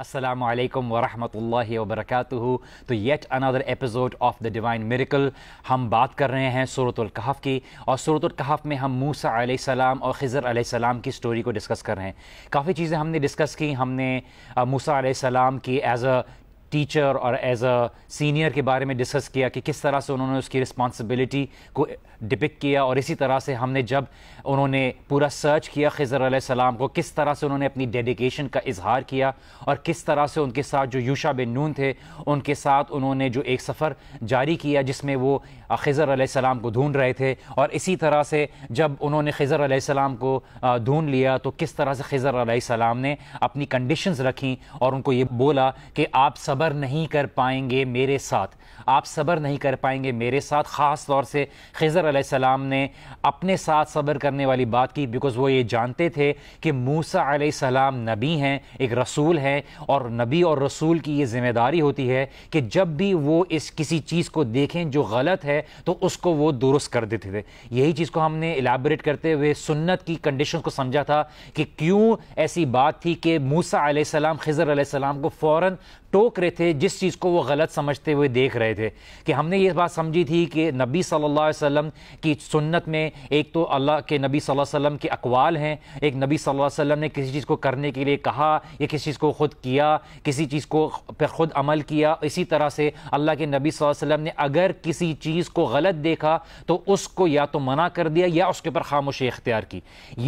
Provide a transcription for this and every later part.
السلام علیکم ورحمۃ اللہ وبرکاتہ to yet another episode of the divine miracle ہم بات کر رہے ہیں صورت القحف کی اور صورت القحف میں ہم موسیٰ علیہ السلام اور خضر علیہ السلام کی سٹوری کو ڈسکس کر رہے ہیں کافی چیزیں ہم نے ڈسکس کی ہم نے موسیٰ علیہ السلام کی ایز اے ٹیچر اور ایز اے سینئر کے بارے میں ڈسکس کیا کہ کس طرح سے انہوں نے اس کی رسپانسبلٹی کو ڈپک کیا اور اسی طرح سے ہم نے جب انہوں نے پورا سرچ کیا خضر علیہ السلام کو کس طرح سے انہوں نے اپنی ڈیڈیکیشن کا اظہار کیا اور کس طرح سے ان کے ساتھ جو یوشا بن نون تھے ان کے ساتھ انہوں نے جو ایک سفر جاری کیا جس میں وہ خضر علیہ السلام کو ڈھونڈ رہے تھے اور اسی طرح سے جب انہوں نے خضر علیہ السلام کو ڈھونڈ لیا تو کس طرح سے خضر علیہ السلام نے اپنی کنڈیشنز رکھیں اور ان کو یہ بولا کہ آپ سب صبر نہیں کر پائیں گے میرے ساتھ آپ صبر نہیں کر پائیں گے میرے ساتھ خاص طور سے خضر علیہ السلام نے اپنے ساتھ صبر کرنے والی بات کی بیکوز وہ یہ جانتے تھے کہ موسا علیہ السلام نبی ہیں ایک رسول ہیں اور نبی اور رسول کی یہ ذمہ داری ہوتی ہے کہ جب بھی وہ اس کسی چیز کو دیکھیں جو غلط ہے تو اس کو وہ درست کر دیتے تھے یہی چیز کو ہم نے ایلیبریٹ کرتے ہوئے سنت کی کنڈیشن کو سمجھا تھا کہ کیوں ایسی بات تھی کہ موسا علیہ السلام خضر علیہ السلام کو فوراً ٹوک رہے تھے جس چیز کو وہ غلط سمجھتے ہوئے دیکھ رہے تھے تھے کہ ہم نے یہ بات سمجھی تھی کہ نبی صلی اللہ علیہ وسلم کی سنت میں ایک تو اللہ کے نبی صلی اللہ علیہ وسلم کے اقوال ہیں ایک نبی صلی اللہ علیہ وسلم نے کسی چیز کو کرنے کے لیے کہا یا کسی چیز کو خود کیا کسی چیز کو پہ خود عمل کیا اسی طرح سے اللہ کے نبی صلی اللہ علیہ وسلم نے اگر کسی چیز کو غلط دیکھا تو اس کو یا تو منع کر دیا یا اس کے اوپر خاموشی اختیار کی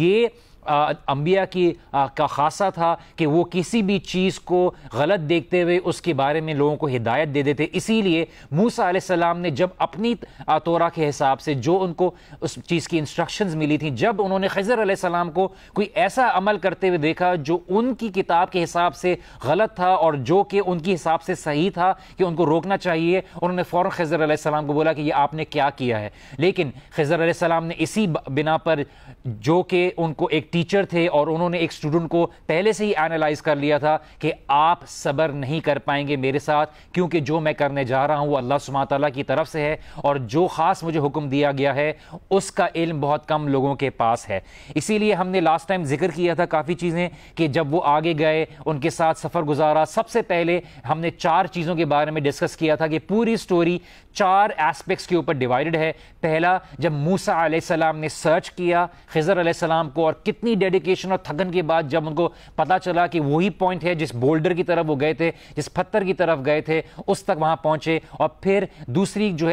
یہ انبیاء کی کا خاصہ تھا کہ وہ کسی بھی چیز کو غلط دیکھتے ہوئے اس کے بارے میں لوگوں کو ہدایت دے دیتے اسی لیے موسا علیہ السلام نے جب اپنی آطورا کے حساب سے جو ان کو اس چیز کی انسٹرکشنز ملی تھیں جب انہوں نے خضر علیہ السلام کو کوئی ایسا عمل کرتے ہوئے دیکھا جو ان کی کتاب کے حساب سے غلط تھا اور جو کہ ان کی حساب سے صحیح تھا کہ ان کو روکنا چاہیے انہوں نے فوراً خضر علیہ السلام کو بولا کہ یہ آپ نے کیا کیا ہے لیکن خضر علیہ السلام نے اسی بنا پر جو کہ ان کو ایک ٹیچر تھے اور انہوں نے ایک اسٹوڈنٹ کو پہلے سے ہی اینالائز کر لیا تھا کہ آپ صبر نہیں کر پائیں گے میرے ساتھ کیونکہ جو میں کرنے جا رہا ہوں وہ اللہ سبحانہ تعالیٰ کی طرف سے ہے اور جو خاص مجھے حکم دیا گیا ہے اس کا علم بہت کم لوگوں کے پاس ہے اسی لیے ہم نے لاسٹ ٹائم ذکر کیا تھا کافی چیزیں کہ جب وہ آگے گئے ان کے ساتھ سفر گزارا سب سے پہلے ہم نے چار چیزوں کے بارے میں ڈسکس کیا تھا کہ پوری سٹوری چار ایسپیکٹس کے اوپر ڈیوائڈ ہے پہلا جب موسا علیہ السلام نے سرچ کیا خضر علیہ السلام کو اور کتنے اتنی ڈیڈیکیشن اور تھکن کے بعد جب ان کو پتا چلا کہ وہی پوائنٹ ہے جس بولڈر کی طرف وہ گئے تھے جس پتھر کی طرف گئے تھے اس تک وہاں پہنچے اور پھر دوسری جو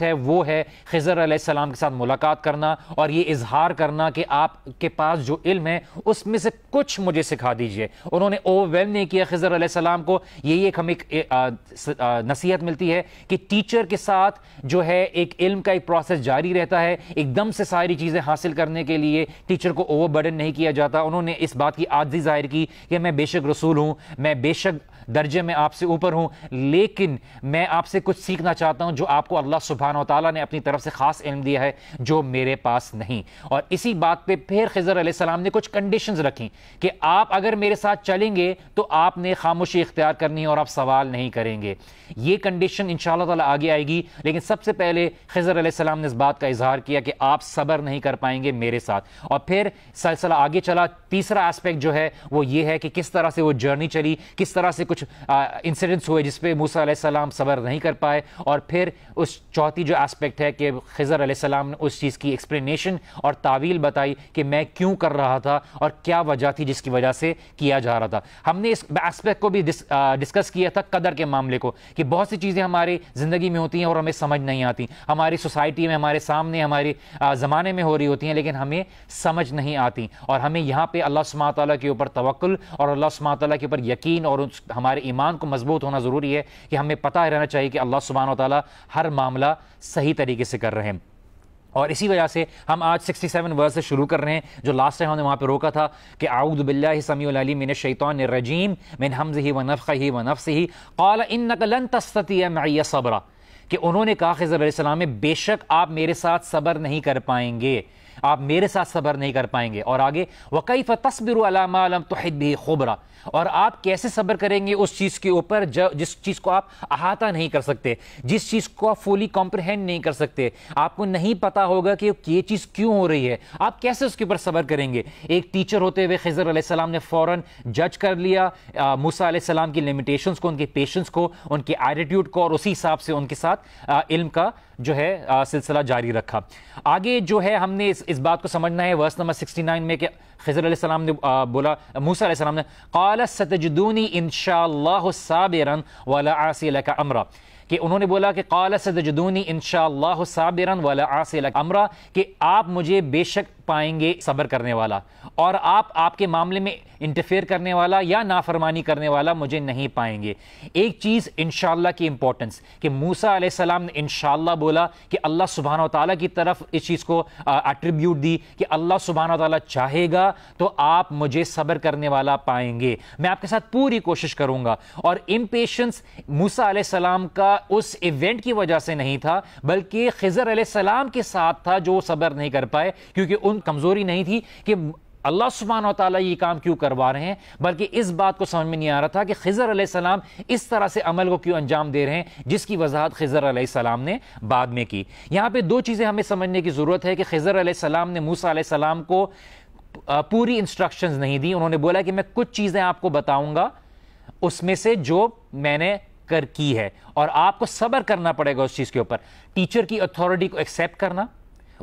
ہے وہ ہے خضر علیہ السلام کے ساتھ ملاقات کرنا اور یہ اظہار کرنا کہ آپ کے پاس جو علم ہے اس میں سے کچھ مجھے سکھا دیجئے انہوں نے اوور نہیں کیا خضر علیہ السلام کو یہی ایک ہم ایک نصیحت ملتی ہے کہ ٹیچر کے ساتھ جو ہے ایک علم کا ایک پروسیس جاری رہتا ہے ایک دم سے ساری چیزیں حاصل کرنے کے لیے ٹیچر کو برڈن نہیں کیا جاتا انہوں نے اس بات کی عادی ظاہر کی کہ میں بے شک رسول ہوں میں بے شک درجے میں آپ سے اوپر ہوں لیکن میں آپ سے کچھ سیکھنا چاہتا ہوں جو آپ کو اللہ سبحانہ و تعالیٰ نے اپنی طرف سے خاص علم دیا ہے جو میرے پاس نہیں اور اسی بات پہ پھر خضر علیہ السلام نے کچھ کنڈیشنز رکھیں کہ آپ اگر میرے ساتھ چلیں گے تو آپ نے خاموشی اختیار کرنی ہے اور آپ سوال نہیں کریں گے یہ کنڈیشن انشاءاللہ تعالی آگے آئے گی لیکن سب سے پہلے خضر علیہ السلام نے اس بات کا اظہار کیا کہ آپ صبر نہیں کر پائیں گے میرے ساتھ اور پھر سلسلہ آگے چلا تیسرا آسپیکٹ جو ہے وہ یہ ہے کہ کس طرح سے وہ جرنی چلی کس طرح سے کچھ کچھ انسیڈنٹس ہوئے جس پہ موسیٰ علیہ السلام صبر نہیں کر پائے اور پھر اس چوتھی جو اسپیکٹ ہے کہ خضر علیہ السلام نے اس چیز کی ایکسپلینیشن اور تعویل بتائی کہ میں کیوں کر رہا تھا اور کیا وجہ تھی جس کی وجہ سے کیا جا رہا تھا ہم نے اس آسپیکٹ کو بھی ڈسکس کیا تھا قدر کے معاملے کو کہ بہت سی چیزیں ہماری زندگی میں ہوتی ہیں اور ہمیں سمجھ نہیں آتی ہماری سوسائٹی میں ہمارے سامنے ہمارے زمانے میں ہو رہی ہوتی ہیں لیکن ہمیں سمجھ نہیں آتی اور ہمیں یہاں پہ اللہ تعالیٰ کے اوپر توکل اور اللہ تعالیٰ کے اوپر یقین اور ہم ہمارے ایمان کو مضبوط ہونا ضروری ہے کہ ہمیں پتہ رہنا چاہیے کہ اللہ سبحانہ و تعالیٰ ہر معاملہ صحیح طریقے سے کر رہے ہیں اور اسی وجہ سے ہم آج سکسٹی سیون ورز سے شروع کر رہے ہیں جو لاسٹ ٹائم ہم نے وہاں پہ روکا تھا کہ اعوذ باللہ سمیع العلی من الشیطان الرجیم من حمزہ و نفخہ و نفسہ قال انک لن تستطیع معی صبرہ کہ انہوں نے کہا خضر علیہ السلام میں بے شک آپ میرے ساتھ صبر نہیں کر پائیں گے آپ میرے ساتھ صبر نہیں کر پائیں گے اور آگے وَقَيْفَ تَصْبِرُ عَلَى مَا لَمْ تُحِدْ بِهِ خُبْرَةً اور آپ کیسے صبر کریں گے اس چیز کے اوپر جس چیز کو آپ احاطہ نہیں کر سکتے جس چیز کو آپ فولی کمپریہینڈ نہیں کر سکتے آپ کو نہیں پتا ہوگا کہ یہ چیز کیوں ہو رہی ہے آپ کیسے اس کے اوپر صبر کریں گے ایک ٹیچر ہوتے ہوئے خضر علیہ السلام نے فوراً جج کر لیا موسا علیہ السلام کی لمیٹیشنس کو ان کے پیشنس کو ان کے ایٹیٹیوڈ کو اور اسی حساب سے ان کے ساتھ علم کا جو ہے سلسلہ جاری رکھا آگے جو ہے ہم نے اس بات کو سمجھنا ہے ورس نمبر سکسٹی نائن میں کہ علیہ السلام نے بولا موسیٰ علیہ السلام نے قال ستجدونی انشاءاللہ اللہ ولا عاصی لکا امرا کہ انہوں نے بولا کہ قال ستجدونی انشاءاللہ ان ولا عاصی لکا امرا کہ آپ مجھے بے شک پائیں گے صبر کرنے والا اور آپ آپ کے معاملے میں انٹرفیئر کرنے والا یا نافرمانی کرنے والا مجھے نہیں پائیں گے ایک چیز انشاءاللہ کی امپورٹنس کہ موسا علیہ السلام نے انشاءاللہ بولا کہ اللہ سبحانہ و تعالیٰ کی طرف اس چیز کو دی کہ اللہ سبحانہ و تعالیٰ چاہے گا تو آپ مجھے صبر کرنے والا پائیں گے میں آپ کے ساتھ پوری کوشش کروں گا اور امپیشنس موسا علیہ السلام کا اس ایونٹ کی وجہ سے نہیں تھا بلکہ خضر علیہ السلام کے ساتھ تھا جو صبر نہیں کر پائے کیونکہ مضمون کمزوری نہیں تھی کہ اللہ سبحانہ وتعالی یہ کام کیوں کروا رہے ہیں بلکہ اس بات کو سمجھ میں نہیں آ رہا تھا کہ خضر علیہ السلام اس طرح سے عمل کو کیوں انجام دے رہے ہیں جس کی وضاحت خضر علیہ السلام نے بعد میں کی یہاں پہ دو چیزیں ہمیں سمجھنے کی ضرورت ہے کہ خضر علیہ السلام نے موسیٰ علیہ السلام کو پوری انسٹرکشنز نہیں دی انہوں نے بولا کہ میں کچھ چیزیں آپ کو بتاؤں گا اس میں سے جو میں نے کر کی ہے اور آپ کو صبر کرنا پڑے گا اس چیز کے اوپر ٹیچر کی اتھارٹی کو ایکسیپٹ کرنا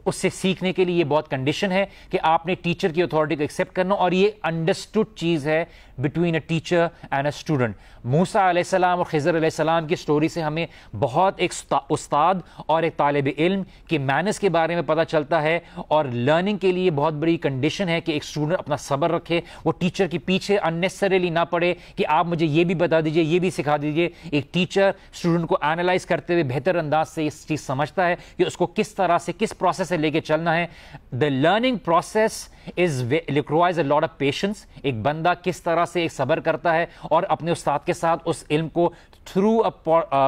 اس سے سیکھنے کے لیے یہ بہت کنڈیشن ہے کہ آپ نے ٹیچر کی اتارٹی کو ایکسپٹ کرنا اور یہ انڈرسٹوڈ چیز ہے between a teacher and a student Musa علیہ السلام اور خضر علیہ السلام کی اسٹوری سے ہمیں بہت ایک استاد اور ایک طالب علم کے مینس کے بارے میں پتا چلتا ہے اور لرننگ کے لیے بہت بڑی کنڈیشن ہے کہ ایک اسٹوڈنٹ اپنا صبر رکھے وہ ٹیچر کے پیچھے اننیسریلی نہ پڑے کہ آپ مجھے یہ بھی بتا دیجئے یہ بھی سکھا دیجئے ایک ٹیچر اسٹوڈنٹ کو اینالائز کرتے ہوئے بہتر انداز سے اس چیز سمجھتا ہے کہ اس کو کس طرح سے کس پروسیس سے لے کے چلنا ہے دا لرننگ پروسیس از لیکر آف پیشنس ایک بندہ کس طرح سے ایک صبر کرتا ہے اور اپنے استاد کے ساتھ اس علم کو through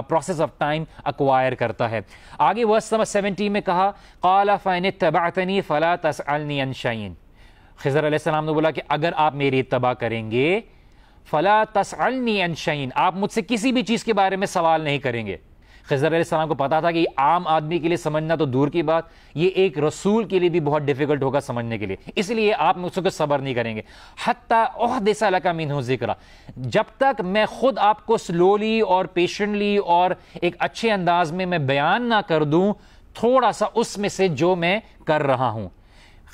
process of time acquire کرتا ہے آگے ورس نمبر سیونٹی میں کہا قال فین تبعتنی فلا تسالنی عن خضر علیہ السلام نے بولا کہ اگر آپ میری اتباع کریں گے فلا تسالنی عن آپ مجھ سے کسی بھی چیز کے بارے میں سوال نہیں کریں گے خضر علیہ السلام کو پتا تھا کہ عام آدمی کے لیے سمجھنا تو دور کی بات یہ ایک رسول کے لیے بھی بہت ڈیفیکلٹ ہوگا سمجھنے کے لیے اس لیے آپ مجھ کو صبر نہیں کریں گے دیسا لکا مین ہوں ذکر جب تک میں خود آپ کو سلولی اور پیشنٹلی اور ایک اچھے انداز میں میں بیان نہ کر دوں تھوڑا سا اس میں سے جو میں کر رہا ہوں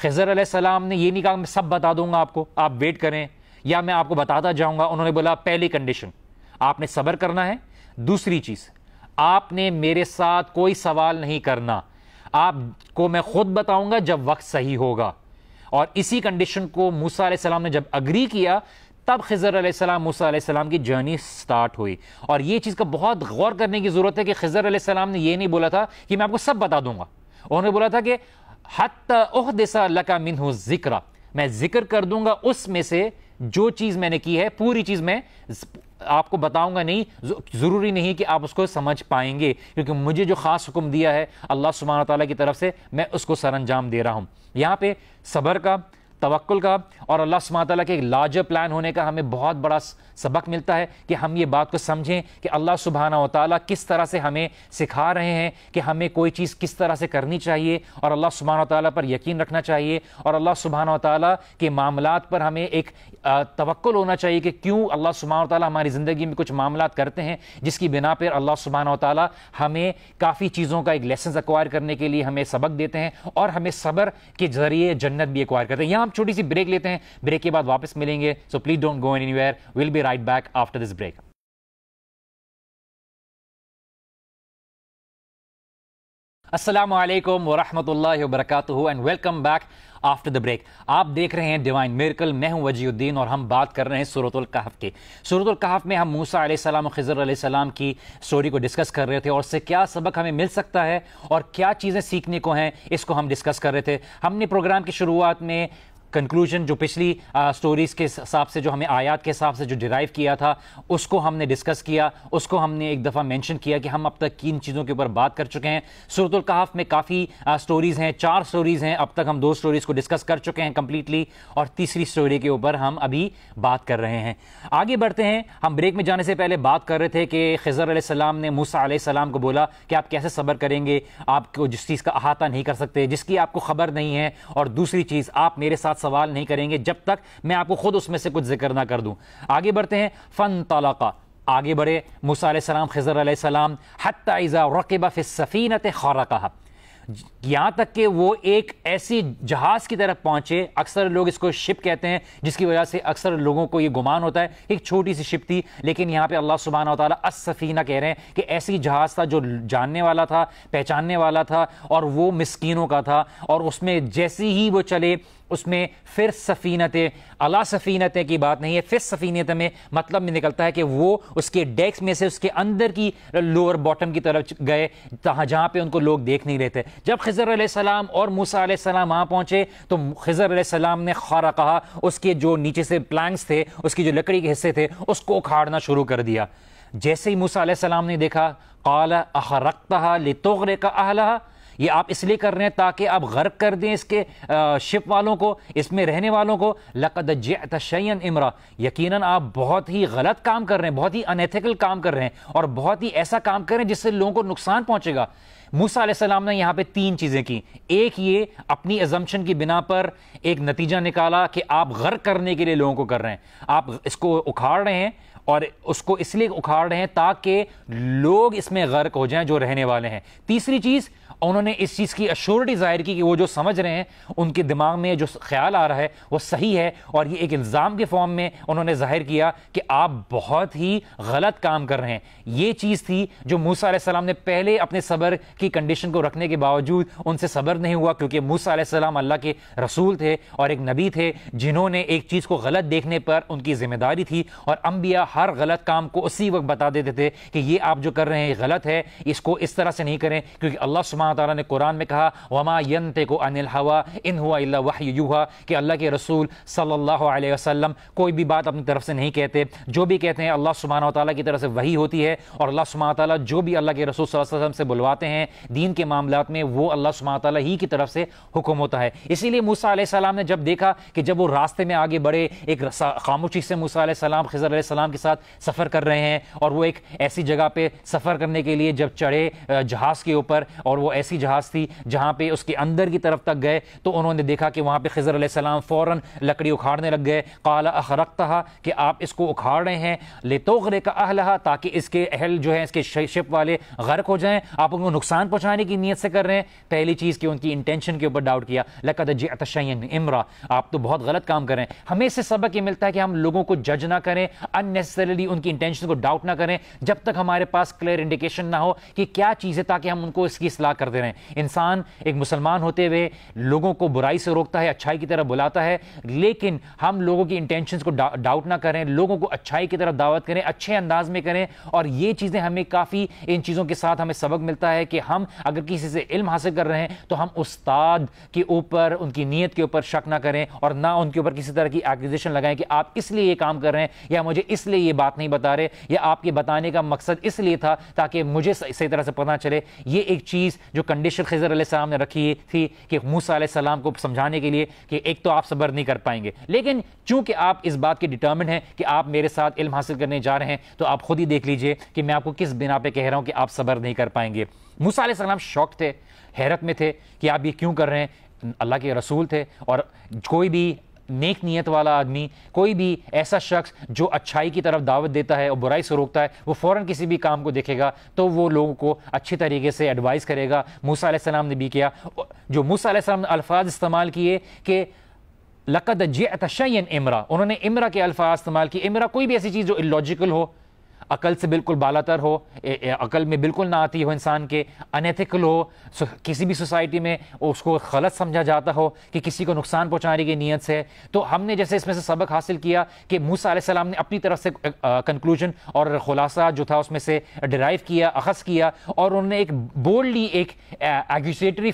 خضر علیہ السلام نے یہ نہیں کہا میں سب بتا دوں گا آپ کو آپ ویٹ کریں یا میں آپ کو بتاتا جاؤں گا انہوں نے بولا پہلی کنڈیشن آپ نے صبر کرنا ہے دوسری چیز آپ نے میرے ساتھ کوئی سوال نہیں کرنا آپ کو میں خود بتاؤں گا جب وقت صحیح ہوگا اور اسی کنڈیشن کو موسا علیہ السلام نے جب اگری کیا تب خضر علیہ السلام علیہ السلام کی جرنی سٹارٹ ہوئی اور یہ چیز کا بہت غور کرنے کی ضرورت ہے کہ خضر علیہ السلام نے یہ نہیں بولا تھا کہ میں آپ کو سب بتا دوں گا انہوں نے بولا تھا کہ اللہ کا لکا ہوں ذکر میں ذکر کر دوں گا اس میں سے جو چیز میں نے کی ہے پوری چیز میں آپ کو بتاؤں گا نہیں ضروری نہیں کہ آپ اس کو سمجھ پائیں گے کیونکہ مجھے جو خاص حکم دیا ہے اللہ سبحانہ تعالیٰ کی طرف سے میں اس کو سر انجام دے رہا ہوں یہاں پہ صبر کا توقل کا اور اللہ سبحانہ تعالیٰ کے ایک لاجر پلان ہونے کا ہمیں بہت بڑا سبق ملتا ہے کہ ہم یہ بات کو سمجھیں کہ اللہ سبحانہ و تعالیٰ کس طرح سے ہمیں سکھا رہے ہیں کہ ہمیں کوئی چیز کس طرح سے کرنی چاہیے اور اللہ و تعالیٰ پر یقین رکھنا چاہیے اور اللہ سبحانہ و تعالیٰ کے معاملات پر ہمیں ایک توقل ہونا چاہیے کہ کیوں اللہ سبحانہ و تعالیٰ ہماری زندگی میں کچھ معاملات کرتے ہیں جس کی بنا پر اللہ سبحانہ و تعالیٰ ہمیں کافی چیزوں کا ایک لیسنز اکوائر کرنے کے لیے ہمیں سبق دیتے ہیں اور ہمیں صبر کے ذریعے جنت بھی اکوائر کرتے ہیں یہاں ہم چھوٹی سی بریک لیتے ہیں بریک کے بعد واپس ملیں گے so please don't go anywhere we'll be right back after this break السلام علیکم ورحمۃ اللہ وبرکاتہ and welcome back after the break آپ دیکھ رہے ہیں ڈیوائن میرکل میں ہوں وجی الدین اور ہم بات کر رہے ہیں صورت القحف کی صورت القحف میں ہم موسا علیہ السلام و خضر علیہ السلام کی سٹوری کو ڈسکس کر رہے تھے اور اس سے کیا سبق ہمیں مل سکتا ہے اور کیا چیزیں سیکھنے کو ہیں اس کو ہم ڈسکس کر رہے تھے ہم نے پروگرام کی شروعات میں کنکلوژن جو پچھلی سٹوریز کے حساب سے جو ہمیں آیات کے حساب سے جو ڈرائیو کیا تھا اس کو ہم نے ڈسکس کیا اس کو ہم نے ایک دفعہ مینشن کیا کہ ہم اب تک کن چیزوں کے اوپر بات کر چکے ہیں سورت القحف میں کافی سٹوریز ہیں چار سٹوریز ہیں اب تک ہم دو سٹوریز کو ڈسکس کر چکے ہیں کمپلیٹلی اور تیسری سٹوری کے اوپر ہم ابھی بات کر رہے ہیں آگے بڑھتے ہیں ہم بریک میں جانے سے پہلے بات کر رہے تھے کہ خضر علیہ السلام نے موسا علیہ السلام کو بولا کہ آپ کیسے صبر کریں گے آپ کو جس چیز کا احاطہ نہیں کر سکتے جس کی آپ کو خبر نہیں ہے اور دوسری چیز آپ میرے ساتھ ساتھ سوال نہیں کریں گے جب تک میں آپ کو خود اس میں سے کچھ ذکر نہ کر دوں آگے بڑھتے ہیں فن طلقہ آگے بڑھے موسیٰ علیہ السلام خضر علیہ السلام حتی اذا رقب فی السفینت خورقہ یہاں تک کہ وہ ایک ایسی جہاز کی طرف پہنچے اکثر لوگ اس کو شپ کہتے ہیں جس کی وجہ سے اکثر لوگوں کو یہ گمان ہوتا ہے ایک چھوٹی سی شپ تھی لیکن یہاں پہ اللہ سبحانہ وتعالی السفینہ کہہ رہے ہیں کہ ایسی جہاز تھا جو جاننے والا تھا پہچاننے والا تھا اور وہ مسکینوں کا تھا اور اس میں جیسی ہی وہ چلے اس میں پھر سفینتیں علا سفینت کی بات نہیں ہے پھر سفینت میں مطلب میں نکلتا ہے کہ وہ اس کے ڈیکس میں سے اس کے اندر کی لوور باٹم کی طرف گئے جہاں پہ ان کو لوگ دیکھ نہیں رہتے جب خضر علیہ السلام اور موسا علیہ السلام وہاں پہنچے تو خضر علیہ السلام نے خوارہ کہا اس کے جو نیچے سے پلانکس تھے اس کی جو لکڑی کے حصے تھے اس کو اکھاڑنا شروع کر دیا جیسے ہی موسا علیہ السلام نے دیکھا قَالَ اہ رکھتا لتوغرے یہ آپ اس لیے کر رہے ہیں تاکہ آپ غرق کر دیں اس کے شپ والوں کو اس میں رہنے والوں کو لقدین امرا یقیناً آپ بہت ہی غلط کام کر رہے ہیں بہت ہی انیتھیکل کام کر رہے ہیں اور بہت ہی ایسا کام کر رہے ہیں جس سے لوگوں کو نقصان پہنچے گا موسا علیہ السلام نے یہاں پہ تین چیزیں کی ایک یہ اپنی ازمشن کی بنا پر ایک نتیجہ نکالا کہ آپ غرق کرنے کے لیے لوگوں کو کر رہے ہیں آپ اس کو اکھاڑ رہے ہیں اور اس کو اس لیے اکھاڑ رہے ہیں تاکہ لوگ اس میں غرق ہو جائیں جو رہنے والے ہیں تیسری چیز انہوں نے اس چیز کی اشورٹی ظاہر کی کہ وہ جو سمجھ رہے ہیں ان کے دماغ میں جو خیال آ رہا ہے وہ صحیح ہے اور یہ ایک الزام کے فارم میں انہوں نے ظاہر کیا کہ آپ بہت ہی غلط کام کر رہے ہیں یہ چیز تھی جو موسا علیہ السلام نے پہلے اپنے صبر کی کنڈیشن کو رکھنے کے باوجود ان سے صبر نہیں ہوا کیونکہ موسیٰ علیہ السلام اللہ کے رسول تھے اور ایک نبی تھے جنہوں نے ایک چیز کو غلط دیکھنے پر ان کی ذمہ داری تھی اور انبیاء ہر غلط کام کو اسی وقت بتا دیتے تھے کہ یہ آپ جو کر رہے ہیں یہ غلط ہے اس کو اس طرح سے نہیں کریں کیونکہ اللہ سبحانہ تعالیٰ نے قرآن میں کہا وما ین کو ان الا ان ہوا اللہ وحی یوہا کہ اللہ کے رسول صلی اللہ علیہ وسلم کوئی بھی بات اپنی طرف سے نہیں کہتے جو بھی کہتے ہیں اللہ سبحانہ و تعالیٰ کی طرف سے وہی ہوتی ہے اور اللہ سبحانہ تعالیٰ جو بھی اللہ کے رسول صلی اللہ علیہ وسلم سے بلواتے ہیں دین کے معاملات میں وہ اللہ سبحانہ وتعالی ہی کی طرف سے حکم ہوتا ہے اسی لئے موسیٰ علیہ السلام نے جب دیکھا کہ جب وہ راستے میں آگے بڑھے ایک خاموشی سے موسیٰ علیہ السلام خضر علیہ السلام کے ساتھ سفر کر رہے ہیں اور وہ ایک ایسی جگہ پہ سفر کرنے کے لئے جب چڑھے جہاز کے اوپر اور وہ ایسی جہاز تھی جہاں پہ اس کے اندر کی طرف تک گئے تو انہوں نے دیکھا کہ وہاں پہ خضر علیہ السلام فوراں لکڑی اکھاڑنے لگ گئے قال اخرقتہا کہ آپ اس کو اکھاڑ رہے ہیں لِتوغرِ کا اہلہا تاکہ اس کے اہل جو ہیں اس کے شپ والے غرق ہو جائیں آپ ان کو نقصان نقصان پہنچانے کی نیت سے کر رہے ہیں پہلی چیز کہ ان کی انٹینشن کے اوپر ڈاؤٹ کیا لقد جئت شیئا امرا آپ تو بہت غلط کام کر رہے ہیں ہمیں اس سے سبق یہ ملتا ہے کہ ہم لوگوں کو جج نہ کریں ان نیسسریلی ان کی انٹینشن کو ڈاؤٹ نہ کریں جب تک ہمارے پاس کلیئر انڈیکیشن نہ ہو کہ کیا چیز ہے تاکہ ہم ان کو اس کی اصلاح کر دے رہے ہیں انسان ایک مسلمان ہوتے ہوئے لوگوں کو برائی سے روکتا ہے اچھائی کی طرف بلاتا ہے لیکن ہم لوگوں کی انٹینشنز کو ڈاؤٹ نہ کریں لوگوں کو اچھائی کی طرف دعوت کریں اچھے انداز میں کریں اور یہ چیزیں ہمیں کافی ان چیزوں کے ساتھ ہمیں سبق ملتا ہے کہ ہم اگر کسی سے علم حاصل کر رہے ہیں تو ہم استاد کے اوپر ان کی نیت کے اوپر شک نہ کریں اور نہ ان کے اوپر کسی طرح کی لگائیں کہ آپ اس لیے یہ کام کر رہے ہیں یا مجھے اس لیے یہ بات نہیں بتا رہے یا آپ کے بتانے کا مقصد اس لیے تھا تاکہ مجھے طرح سے پتہ چلے یہ ایک چیز جو کنڈیشن خضر علیہ السلام نے رکھی تھی کہ موسا علیہ السلام کو سمجھانے کے لیے کہ ایک تو آپ صبر نہیں کر پائیں گے لیکن چونکہ آپ اس بات کے ڈیٹرمنٹ ہیں کہ آپ میرے ساتھ علم حاصل کرنے جا رہے ہیں تو آپ خود ہی دیکھ لیجئے کہ میں آپ کو کس بنا پہ کہہ رہا ہوں کہ آپ صبر نہیں کر پائیں گے موسا علیہ السلام شوق تھے حیرت میں تھے کہ آپ یہ کیوں کر رہے ہیں اللہ کے رسول تھے اور کوئی بھی نیک نیت والا آدمی کوئی بھی ایسا شخص جو اچھائی کی طرف دعوت دیتا ہے اور برائی سے روکتا ہے وہ فوراً کسی بھی کام کو دیکھے گا تو وہ لوگوں کو اچھی طریقے سے ایڈوائز کرے گا موسیٰ علیہ السلام نے بھی کیا جو موسیٰ علیہ السلام نے الفاظ استعمال کیے کہ جئت جتشین امرا انہوں نے امرا کے الفاظ استعمال کیے امرا کوئی بھی ایسی چیز جو الاجیکل ہو عقل سے بالکل بالا تر ہو عقل میں بالکل نہ آتی ہو انسان کے انیتھیکل ہو کسی بھی سوسائٹی میں اس کو غلط سمجھا جاتا ہو کہ کسی کو نقصان پہنچانے کی نیت سے تو ہم نے جیسے اس میں سے سبق حاصل کیا کہ موسا علیہ السلام نے اپنی طرف سے کنکلوژن اور خلاصہ جو تھا اس میں سے ڈرائیو کیا اخذ کیا اور انہوں نے ایک بولڈلی ایک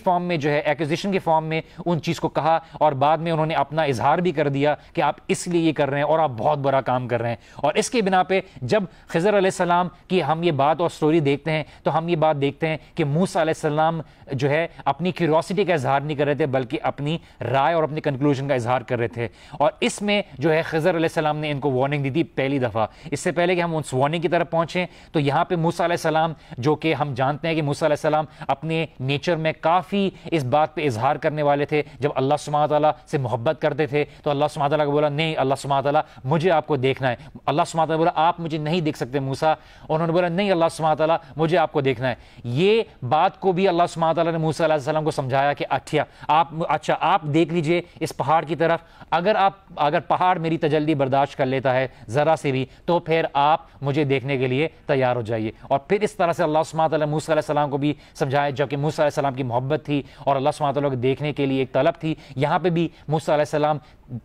فارم میں جو ہے ایکوزیشن کے فارم میں ان چیز کو کہا اور بعد میں انہوں نے اپنا اظہار بھی کر دیا کہ آپ اس لیے یہ کر رہے ہیں اور آپ بہت برا کام کر رہے ہیں اور اس کے بنا پہ جب خزان خضر علیہ السلام کی ہم یہ بات اور سٹوری دیکھتے ہیں تو ہم یہ بات دیکھتے ہیں کہ موسا علیہ السلام جو ہے اپنی کیوروسٹی کا اظہار نہیں کر رہے تھے بلکہ اپنی رائے اور اپنی کنکلوژن کا اظہار کر رہے تھے اور اس میں جو ہے خضر علیہ السلام نے ان کو وارننگ دی تھی پہلی دفعہ اس سے پہلے کہ ہم اس وارننگ کی طرف پہنچیں تو یہاں پہ موسا علیہ السلام جو کہ ہم جانتے ہیں کہ موسیٰ علیہ السلام اپنے نیچر میں کافی اس بات پہ اظہار کرنے والے تھے جب اللہ تعالیٰ سے محبت کرتے تھے تو اللہ تعالیٰ کو بولا نہیں اللہ تعالیٰ مجھے آپ کو دیکھنا ہے اللہ تعالیٰ بولا آپ مجھے نہیں دیکھ سکتے حضرت موسیٰ اور انہوں نے بولا نہیں اللہ سبحانہ وتعالی مجھے آپ کو دیکھنا ہے یہ بات کو بھی اللہ سبحانہ وتعالی نے موسیٰ علیہ السلام کو سمجھایا کہ اٹھیا آپ اچھا آپ دیکھ لیجئے اس پہاڑ کی طرف اگر آپ اگر پہاڑ میری تجلدی برداشت کر لیتا ہے ذرا سے بھی تو پھر آپ مجھے دیکھنے کے لیے تیار ہو جائیے اور پھر اس طرح سے اللہ سبحانہ وتعالی موسیٰ علیہ السلام کو بھی سمجھایا جبکہ موسیٰ علیہ السلام کی محبت تھی اور اللہ سبحانہ وتعالی کو دیکھنے کے لیے ایک طلب تھی یہاں پہ بھی موسیٰ علیہ السلام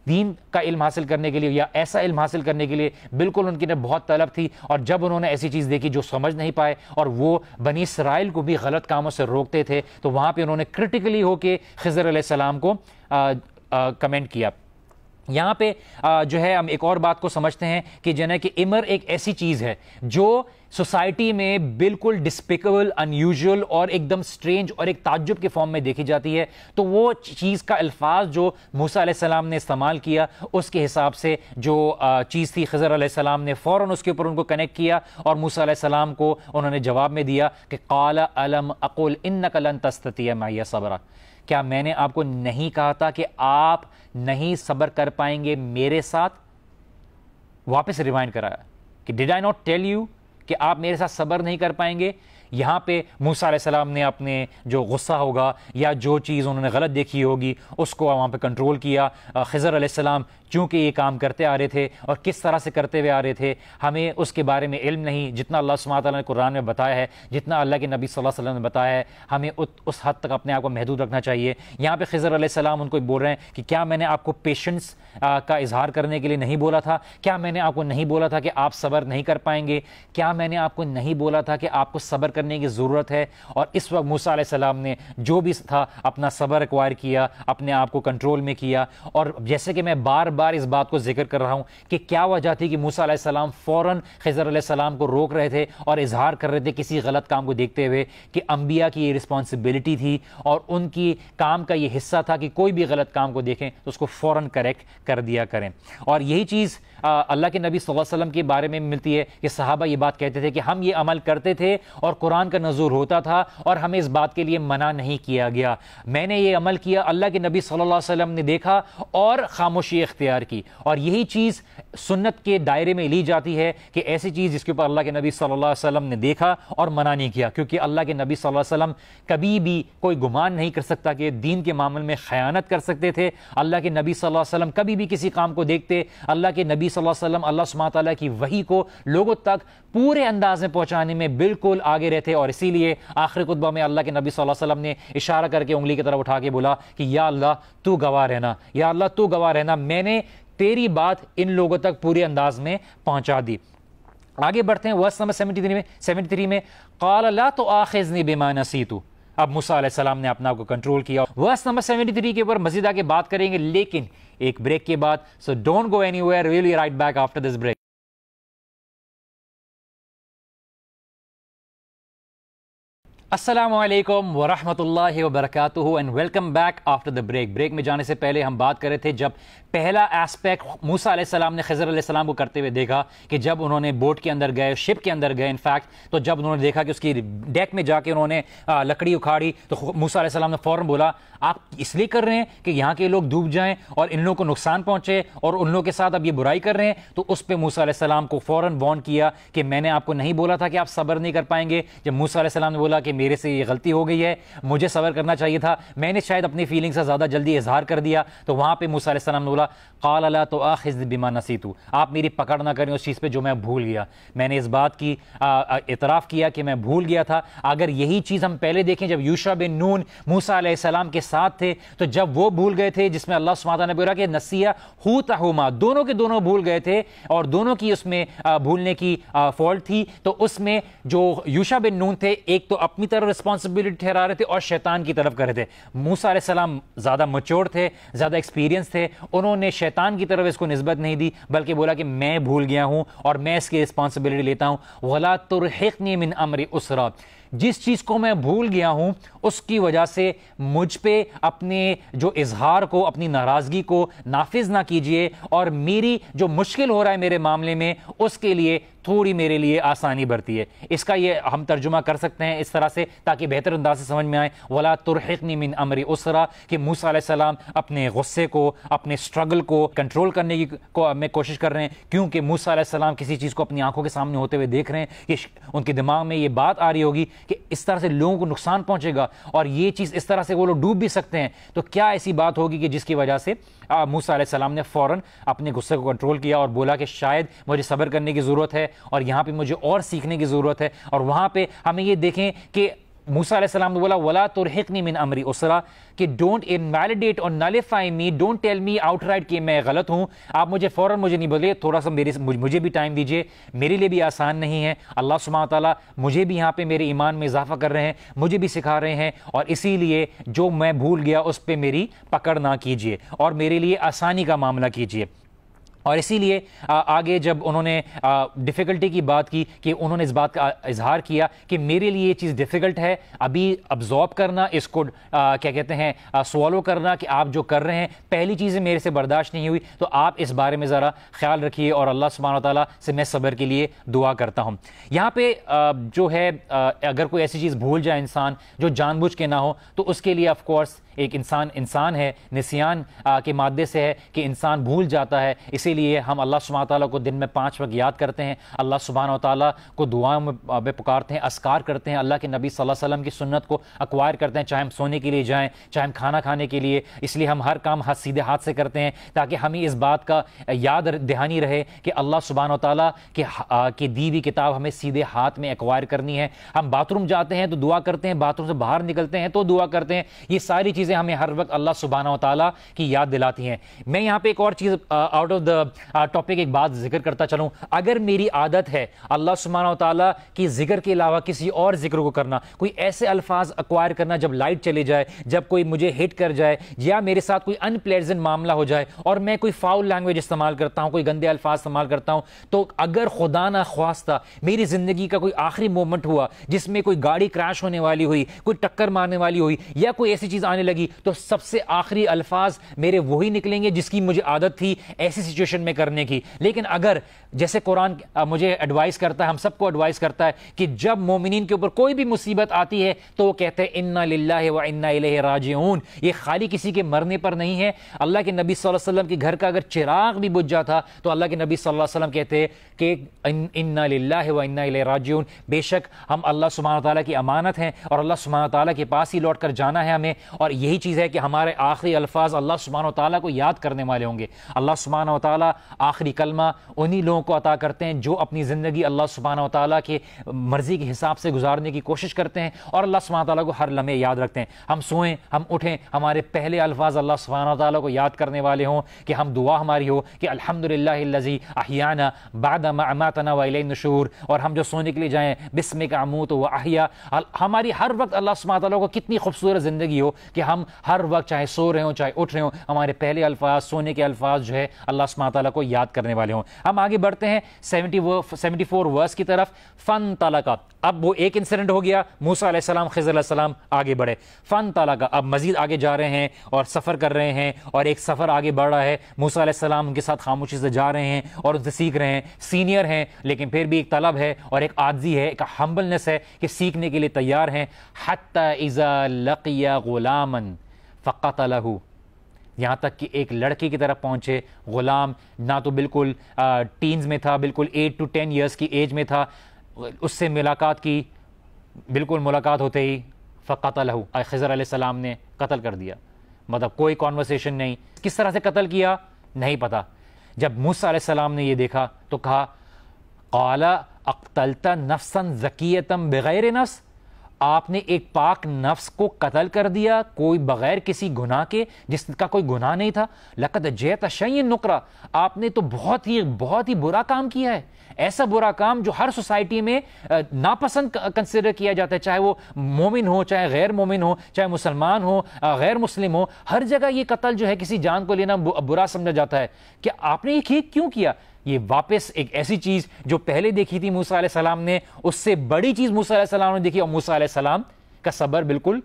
دین کا علم حاصل کرنے کے لیے یا ایسا علم حاصل کرنے کے لیے بالکل ان نے بہت طلب تھی اور جب انہوں نے ایسی چیز دیکھی جو سمجھ نہیں پائے اور وہ بنی اسرائیل کو بھی غلط کاموں سے روکتے تھے تو وہاں پہ انہوں نے کرٹیکلی ہو کے خضر علیہ السلام کو کمنٹ کیا یہاں پہ جو ہے ہم ایک اور بات کو سمجھتے ہیں کہ کہ عمر ایک ایسی چیز ہے جو سوسائٹی میں بالکل ڈسپیکبل انیوژل اور ایک دم سٹرینج اور ایک تعجب کے فارم میں دیکھی جاتی ہے تو وہ چیز کا الفاظ جو موسا علیہ السلام نے استعمال کیا اس کے حساب سے جو چیز تھی خضر علیہ السلام نے فوراً اس کے اوپر ان کو کنیکٹ کیا اور موسا علیہ السلام کو انہوں نے جواب میں دیا کہ قَالَ علم اقول ان لَن تَسْتَتِيَ مَعِيَ صَبْرَ صبرا کیا میں نے آپ کو نہیں کہا تھا کہ آپ نہیں صبر کر پائیں گے میرے ساتھ واپس ریمائنڈ کرایا کہ did I not tell you کہ آپ میرے ساتھ صبر نہیں کر پائیں گے یہاں پہ موسیٰ علیہ السلام نے اپنے جو غصہ ہوگا یا جو چیز انہوں نے غلط دیکھی ہوگی اس کو وہاں پہ کنٹرول کیا خضر علیہ السلام چونکہ یہ کام کرتے آ رہے تھے اور کس طرح سے کرتے ہوئے آ رہے تھے ہمیں اس کے بارے میں علم نہیں جتنا اللہ نے قرآن میں بتایا ہے جتنا اللہ کے نبی صلی اللہ علیہ وسلم نے بتایا ہے ہمیں اس حد تک اپنے آپ کو محدود رکھنا چاہیے یہاں پہ خضر علیہ السلام ان کو بول رہے ہیں کہ کیا میں نے آپ کو پیشنس کا اظہار کرنے کے لیے نہیں بولا تھا کیا میں نے آپ کو نہیں بولا تھا کہ آپ صبر نہیں کر پائیں گے کیا میں نے آپ کو نہیں بولا تھا کہ آپ کو صبر کرنے کی ضرورت ہے اور اس وقت موسیٰ علیہ السلام نے جو بھی تھا اپنا صبر ایکوائر کیا اپنے آپ کو کنٹرول میں کیا اور جیسے کہ میں بار بار بار اس بات کو ذکر کر رہا ہوں کہ کیا وجہ تھی کہ موسیٰ علیہ السلام فوراً روک رہے تھے اور اظہار کر رہے تھے کسی غلط کام کو دیکھتے ہوئے کہ انبیاء کی یہ رسپانسبلٹی تھی اور ان کی کام کا یہ حصہ تھا کہ کوئی بھی غلط کام کو دیکھیں تو اس کو فوراً کریکٹ کر دیا کریں اور یہی چیز اللہ کے نبی صلی اللہ علیہ وسلم کے بارے میں ملتی ہے کہ صحابہ یہ بات کہتے تھے کہ ہم یہ عمل کرتے تھے اور قرآن کا نظور ہوتا تھا اور ہمیں اس بات کے لیے منع نہیں کیا گیا میں نے یہ عمل کیا اللہ کے نبی صلی اللہ علیہ وسلم نے دیکھا اور خاموشی اختیار اختیار کی اور یہی چیز سنت کے دائرے میں لی جاتی ہے کہ ایسی چیز جس کے اوپر اللہ کے نبی صلی اللہ علیہ وسلم نے دیکھا اور منع نہیں کیا کیونکہ اللہ کے نبی صلی اللہ علیہ وسلم کبھی بھی کوئی گمان نہیں کر سکتا کہ دین کے معاملے میں خیانت کر سکتے تھے اللہ کے نبی صلی اللہ علیہ وسلم کبھی بھی کسی کام کو دیکھتے اللہ کے نبی صلی اللہ علیہ وسلم اللہ سما تعالیٰ کی وہی کو لوگوں تک پورے انداز میں پہنچانے میں بالکل آگے رہتے اور اسی لیے آخری قطبہ میں اللہ کے نبی صلی اللہ علیہ وسلم نے اشارہ کر کے انگلی کی طرف اٹھا کے بولا کہ یا اللہ تو گواہ رہنا یا اللہ تو گواہ رہنا میں نے تیری بات ان لوگوں تک پورے انداز میں پہنچا دی آگے بڑھتے ہیں ورس نمبر سیونٹی تھری میں سیونٹی تھری میں قال لا تو آخذنی بما نسیتو اب موسیٰ علیہ السلام نے اپنا کو کنٹرول کیا ورس نمبر سیونٹی تھری کے اوپر مزید آگے بات کریں گے لیکن ایک بریک کے بعد so don't go anywhere we'll you right back after this break السلام علیکم ورحمۃ اللہ وبرکاتہ and welcome back after the break break میں جانے سے پہلے ہم بات کر رہے تھے جب پہلا ایسپیکٹ موسا علیہ السلام نے خضر علیہ السلام کو کرتے ہوئے دیکھا کہ جب انہوں نے بوٹ کے اندر گئے شپ کے اندر گئے انفیکٹ تو جب انہوں نے دیکھا کہ اس کی ڈیک میں جا کے انہوں نے لکڑی اکھاڑی تو موسا علیہ السلام نے فوراً بولا آپ اس لیے کر رہے ہیں کہ یہاں کے لوگ ڈوب جائیں اور ان لوگوں کو نقصان پہنچے اور ان لوگوں کے ساتھ اب یہ برائی کر رہے ہیں تو اس پہ موسا علیہ السلام کو فوراً وارن کیا کہ میں نے آپ کو نہیں بولا تھا کہ آپ صبر نہیں کر پائیں گے جب موسا علیہ السلام نے بولا کہ میرے سے یہ غلطی ہو گئی ہے مجھے صبر کرنا چاہیے تھا میں نے شاید اپنی فیلنگ سے زیادہ جلدی اظہار کر دیا تو وہاں پہ موسا علیہ السلام نے بولا بولا قال اللہ تو آخذ بما نسیتو آپ میری پکڑ نہ کریں اس چیز پہ جو میں بھول گیا میں نے اس بات کی اعتراف کیا کہ میں بھول گیا تھا اگر یہی چیز ہم پہلے دیکھیں جب یوشا بن نون موسیٰ علیہ السلام کے ساتھ تھے تو جب وہ بھول گئے تھے جس میں اللہ سمادہ نے بیورا کہ نسیہ ہوتا ہوما دونوں کے دونوں بھول گئے تھے اور دونوں کی اس میں بھولنے کی فالٹ تھی تو اس میں جو یوشا بن نون تھے ایک تو اپنی طرف رسپانسبلٹی ٹھہرا رہے تھے اور شیطان کی طرف کر رہے تھے موسیٰ علیہ السلام زیادہ مچور تھے زیادہ ایکسپیرینس تھے انہوں انہوں نے شیطان کی طرف اس کو نسبت نہیں دی بلکہ بولا کہ میں بھول گیا ہوں اور میں اس کی ریسپانسبلٹی لیتا ہوں عَمْرِ اسرا جس چیز کو میں بھول گیا ہوں اس کی وجہ سے مجھ پہ اپنے جو اظہار کو اپنی ناراضگی کو نافذ نہ کیجیے اور میری جو مشکل ہو رہا ہے میرے معاملے میں اس کے لیے تھوڑی میرے لیے آسانی برتی ہے اس کا یہ ہم ترجمہ کر سکتے ہیں اس طرح سے تاکہ بہتر انداز سے سمجھ میں آئے ولا ترحقنی من عمر اسرا کہ موسیٰ علیہ السلام اپنے غصے کو اپنے سٹرگل کو کنٹرول کرنے کی کو میں کوشش کر رہے ہیں کیونکہ موسیٰ علیہ السلام کسی چیز کو اپنی آنکھوں کے سامنے ہوتے ہوئے دیکھ رہے ہیں کہ ان کے دماغ میں یہ بات آ رہی ہوگی کہ اس طرح سے لوگوں کو نقصان پہنچے گا اور یہ چیز اس طرح سے وہ لوگ ڈوب بھی سکتے ہیں تو کیا ایسی بات ہوگی کہ جس کی وجہ سے موسا علیہ السلام نے فوراً اپنے غصے کو کنٹرول کیا اور بولا کہ شاید مجھے صبر کرنے کی ضرورت ہے اور یہاں پہ مجھے اور سیکھنے کی ضرورت ہے اور وہاں پہ ہمیں یہ دیکھیں کہ موسیٰ علیہ السلام نے بولا وَلَا تُرْحِقْنِ من عَمْرِ اسرا کہ ڈونٹ invalidate or اور nullify me don't tell me out کہ میں غلط ہوں آپ مجھے فوراً مجھے نہیں بولے تھوڑا سا مجھے بھی ٹائم دیجئے میرے لیے بھی آسان نہیں ہے اللہ سبحانہ تعالیٰ مجھے بھی یہاں پہ میرے ایمان میں اضافہ کر رہے ہیں مجھے بھی سکھا رہے ہیں اور اسی لیے جو میں بھول گیا اس پہ میری پکڑ نہ کیجیے اور میرے لیے آسانی کا معاملہ کیجیے اور اسی لیے آگے جب انہوں نے ڈیفیکلٹی کی بات کی کہ انہوں نے اس بات کا اظہار کیا کہ میرے لیے یہ چیز ڈیفیکلٹ ہے ابھی ابزورب کرنا اس کو کیا کہتے ہیں سوالو کرنا کہ آپ جو کر رہے ہیں پہلی چیزیں میرے سے برداشت نہیں ہوئی تو آپ اس بارے میں ذرا خیال رکھیے اور اللہ سبحانہ وتعالی تعالیٰ سے میں صبر کے لیے دعا کرتا ہوں یہاں پہ جو ہے اگر کوئی ایسی چیز بھول جائے انسان جو جان بوجھ کے نہ ہو تو اس کے لیے آف کورس ایک انسان انسان ہے نسیان کے مادے سے ہے کہ انسان بھول جاتا ہے اسی اسی لیے ہم اللہ سبحانہ وتعالی کو دن میں پانچ وقت یاد کرتے ہیں اللہ سبحانہ وتعالی کو دعاوں میں پکارتے ہیں اسکار کرتے ہیں اللہ کے نبی صلی اللہ علیہ وسلم کی سنت کو اکوائر کرتے ہیں چاہے ہم سونے کے لیے جائیں چاہے ہم کھانا کھانے کے لیے اس لیے ہم ہر کام ہاتھ سیدھے ہاتھ سے کرتے ہیں تاکہ ہمیں اس بات کا یاد دہانی رہے کہ اللہ سبحانہ وتعالی کی دیوی کتاب ہمیں سیدھے ہاتھ میں اکوائر کرنی ہے ہم باتھ روم جاتے ہیں تو دعا کرتے ہیں باتھ روم سے باہر نکلتے ہیں تو دعا کرتے ہیں یہ ساری چیزیں ہمیں ہر وقت اللہ سبحانہ و تعالیٰ کی یاد دلاتی ہیں میں یہاں پہ ایک اور چیز آؤٹ آف دا ٹاپک ایک بات ذکر کرتا چلوں اگر میری عادت ہے اللہ سبحانہ وتعالی کی ذکر کے علاوہ کسی اور ذکر کو کرنا کوئی ایسے الفاظ اکوائر کرنا جب لائٹ چلے جائے جب کوئی مجھے ہٹ کر جائے یا میرے ساتھ کوئی ان پلیزنٹ معاملہ ہو جائے اور میں کوئی فاؤل لینگویج استعمال کرتا ہوں کوئی گندے الفاظ استعمال کرتا ہوں تو اگر خدا نہ خواستہ میری زندگی کا کوئی آخری مومنٹ ہوا جس میں کوئی گاڑی کراش ہونے والی ہوئی کوئی ٹکر مارنے والی ہوئی یا کوئی ایسی چیز آنے لگی تو سب سے آخری الفاظ میرے وہی نکلیں گے جس کی مجھے عادت تھی ایسی سچویشن سچویشن میں کرنے کی لیکن اگر جیسے قرآن مجھے ایڈوائز کرتا ہے ہم سب کو ایڈوائز کرتا ہے کہ جب مومنین کے اوپر کوئی بھی مصیبت آتی ہے تو وہ کہتے ہیں انا للہ و انا الہ راجعون یہ خالی کسی کے مرنے پر نہیں ہے اللہ کے نبی صلی اللہ علیہ وسلم کے گھر کا اگر چراغ بھی بجھ جاتا تو اللہ کے نبی صلی اللہ علیہ وسلم کہتے ہیں کہ انا للہ و انا الہ راجعون بے شک ہم اللہ سبحانہ تعالیٰ کی امانت ہیں اور اللہ سبحانہ تعالیٰ کے پاس ہی لوٹ کر جانا ہے ہمیں اور یہی چیز ہے کہ ہمارے آخری الفاظ اللہ سبحانہ و تعالیٰ کو یاد کرنے والے ہوں گے اللہ سبحانہ و تعالیٰ تعالیٰ آخری کلمہ انہی لوگوں کو عطا کرتے ہیں جو اپنی زندگی اللہ سبحانہ و تعالیٰ کی مرضی کے حساب سے گزارنے کی کوشش کرتے ہیں اور اللہ سبحانہ تعالیٰ کو ہر لمحے یاد رکھتے ہیں ہم سوئیں ہم اٹھیں ہمارے پہلے الفاظ اللہ سبحانہ و تعالیٰ کو یاد کرنے والے ہوں کہ ہم دعا ہماری ہو کہ الحمد للہ بعد اماتن ول نشور اور ہم جو سونے کے لیے جائیں بسم کا اموت و احیا ہماری ہر وقت اللہ سبحانہ تعالیٰ کو کتنی خوبصورت زندگی ہو کہ ہم ہر وقت چاہے سو رہے ہوں چاہے اٹھ رہے ہوں ہمارے پہلے الفاظ سونے کے الفاظ جو ہے اللہ سبحانہ اللہ تعالیٰ کو یاد کرنے والے ہوں ہم آگے بڑھتے ہیں سیونٹی فور ورس کی طرف فن تعالیٰ کا اب وہ ایک انسیڈنٹ ہو گیا موسیٰ علیہ السلام خضر علیہ السلام آگے بڑھے فن تعالیٰ کا اب مزید آگے جا رہے ہیں اور سفر کر رہے ہیں اور ایک سفر آگے بڑھ رہا ہے موسیٰ علیہ السلام ان کے ساتھ خاموشی سے جا رہے ہیں اور ان سے سیکھ رہے ہیں سینئر ہیں لیکن پھر بھی ایک طلب ہے اور ایک عادضی ہے ایک ہمبلنس ہے کہ سیکھنے کے لیے تیار ہیں حتی اذا لقیہ غلامن فقط لہو یہاں تک کہ ایک لڑکی کی طرف پہنچے غلام نہ تو بالکل ٹینز میں تھا بالکل ایٹ ٹو ٹین ایئرس کی ایج میں تھا اس سے ملاقات کی بالکل ملاقات ہوتے ہی لہو خضر علیہ السلام نے قتل کر دیا مطلب کوئی کانورسیشن نہیں کس طرح سے قتل کیا نہیں پتا جب موسیٰ علیہ السلام نے یہ دیکھا تو کہا قالا اقتلتا نفسا ذکیتم بغیر نفس آپ نے ایک پاک نفس کو قتل کر دیا کوئی بغیر کسی گناہ کے جس کا کوئی گناہ نہیں تھا جیت شعین نکرا آپ نے تو بہت ہی بہت ہی برا کام کیا ہے ایسا برا کام جو ہر سوسائٹی میں ناپسند کنسیڈر کیا جاتا ہے چاہے وہ مومن ہو چاہے غیر مومن ہو چاہے مسلمان ہو غیر مسلم ہو ہر جگہ یہ قتل جو ہے کسی جان کو لینا برا سمجھا جاتا ہے کہ آپ نے یہ کیوں کیا یہ واپس ایک ایسی چیز جو پہلے دیکھی تھی موسیٰ علیہ السلام نے اس سے بڑی چیز موسیٰ علیہ السلام نے دیکھی اور موسیٰ علیہ السلام کا صبر بالکل